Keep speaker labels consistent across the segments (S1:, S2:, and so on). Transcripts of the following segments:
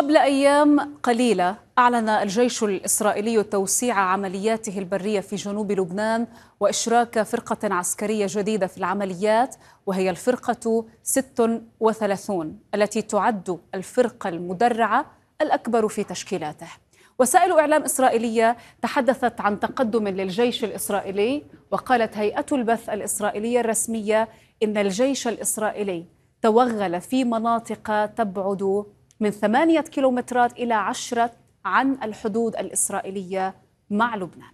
S1: قبل أيام قليلة أعلن الجيش الإسرائيلي توسيع عملياته البرية في جنوب لبنان وإشراك فرقة عسكرية جديدة في العمليات وهي الفرقة 36 التي تعد الفرقة المدرعة الأكبر في تشكيلاته وسائل إعلام إسرائيلية تحدثت عن تقدم للجيش الإسرائيلي وقالت هيئة البث الإسرائيلية الرسمية إن الجيش الإسرائيلي توغل في مناطق تبعد من ثمانية كيلومترات إلى عشرة عن الحدود الإسرائيلية مع لبنان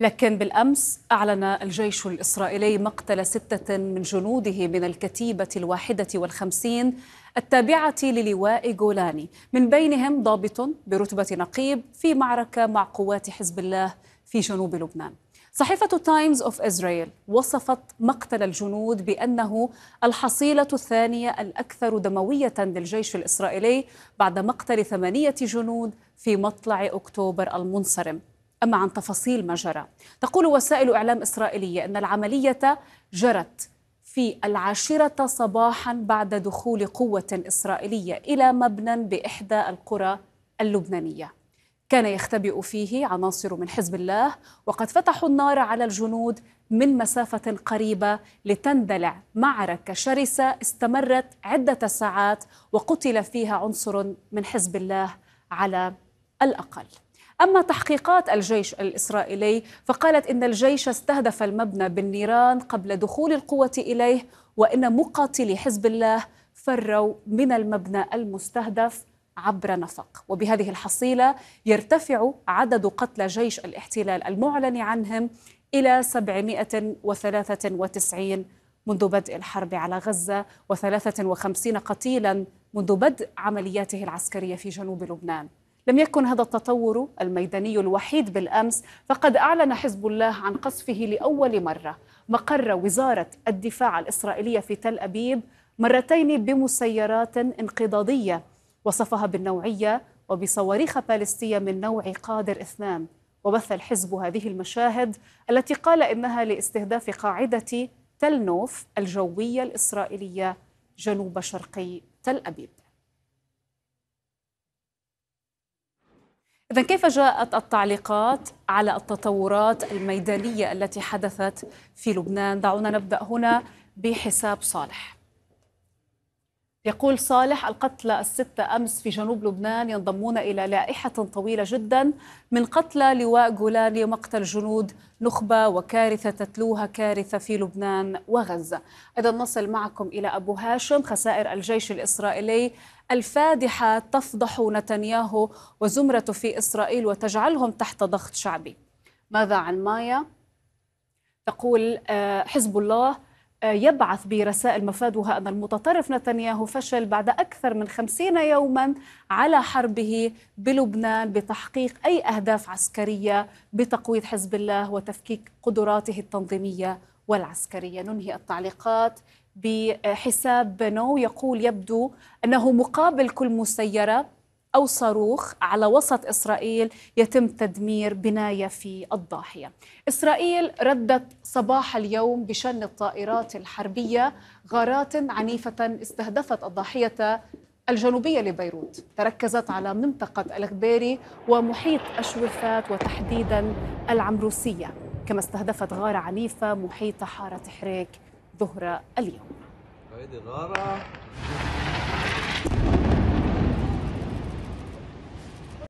S1: لكن بالامس اعلن الجيش الاسرائيلي مقتل سته من جنوده من الكتيبه الواحده والخمسين التابعه للواء جولاني من بينهم ضابط برتبه نقيب في معركه مع قوات حزب الله في جنوب لبنان صحيفة تايمز اوف إسرائيل وصفت مقتل الجنود بأنه الحصيلة الثانية الأكثر دموية للجيش الإسرائيلي بعد مقتل ثمانية جنود في مطلع أكتوبر المنصرم أما عن تفاصيل ما جرى تقول وسائل إعلام إسرائيلية أن العملية جرت في العاشرة صباحا بعد دخول قوة إسرائيلية إلى مبنى بإحدى القرى اللبنانية كان يختبئ فيه عناصر من حزب الله وقد فتحوا النار على الجنود من مسافة قريبة لتندلع معركة شرسة استمرت عدة ساعات وقتل فيها عنصر من حزب الله على الأقل أما تحقيقات الجيش الإسرائيلي فقالت إن الجيش استهدف المبنى بالنيران قبل دخول القوة إليه وإن مقاتلي حزب الله فروا من المبنى المستهدف عبر نفق وبهذه الحصيلة يرتفع عدد قتلى جيش الاحتلال المعلن عنهم إلى 793 منذ بدء الحرب على غزة و53 قتيلا منذ بدء عملياته العسكرية في جنوب لبنان لم يكن هذا التطور الميداني الوحيد بالامس فقد اعلن حزب الله عن قصفه لاول مره مقر وزاره الدفاع الاسرائيليه في تل ابيب مرتين بمسيرات انقضاضيه وصفها بالنوعية وبصواريخ باليستية من نوع قادر إثنان وبث الحزب هذه المشاهد التي قال إنها لاستهداف قاعدة تل نوف الجوية الإسرائيلية جنوب شرقي تل أبيب إذا كيف جاءت التعليقات على التطورات الميدانية التي حدثت في لبنان؟ دعونا نبدأ هنا بحساب صالح يقول صالح القتلى الستة أمس في جنوب لبنان ينضمون إلى لائحة طويلة جدا من قتلى لواء جولاني ومقتل جنود نخبة وكارثة تتلوها كارثة في لبنان وغزة إذا نصل معكم إلى أبو هاشم خسائر الجيش الإسرائيلي الفادحة تفضح نتنياهو وزمرته في إسرائيل وتجعلهم تحت ضغط شعبي ماذا عن مايا؟ تقول آه، حزب الله يبعث برسائل مفادها أن المتطرف نتنياهو فشل بعد أكثر من خمسين يوما على حربه بلبنان بتحقيق أي أهداف عسكرية بتقويض حزب الله وتفكيك قدراته التنظيمية والعسكرية ننهي التعليقات بحساب بنو يقول يبدو أنه مقابل كل مسيرة أو صاروخ على وسط إسرائيل يتم تدمير بناية في الضاحية إسرائيل ردت صباح اليوم بشن الطائرات الحربية غارات عنيفة استهدفت الضاحية الجنوبية لبيروت تركزت على منطقة الغبيري ومحيط أشوفات وتحديدا العمروسية كما استهدفت غارة عنيفة محيط حارة حريك ظهر اليوم